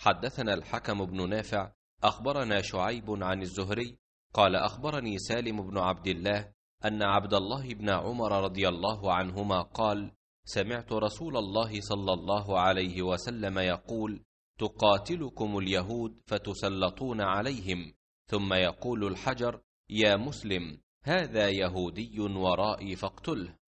حدثنا الحكم بن نافع أخبرنا شعيب عن الزهري قال أخبرني سالم بن عبد الله أن عبد الله بن عمر رضي الله عنهما قال سمعت رسول الله صلى الله عليه وسلم يقول تقاتلكم اليهود فتسلطون عليهم ثم يقول الحجر يا مسلم هذا يهودي ورائي فاقتله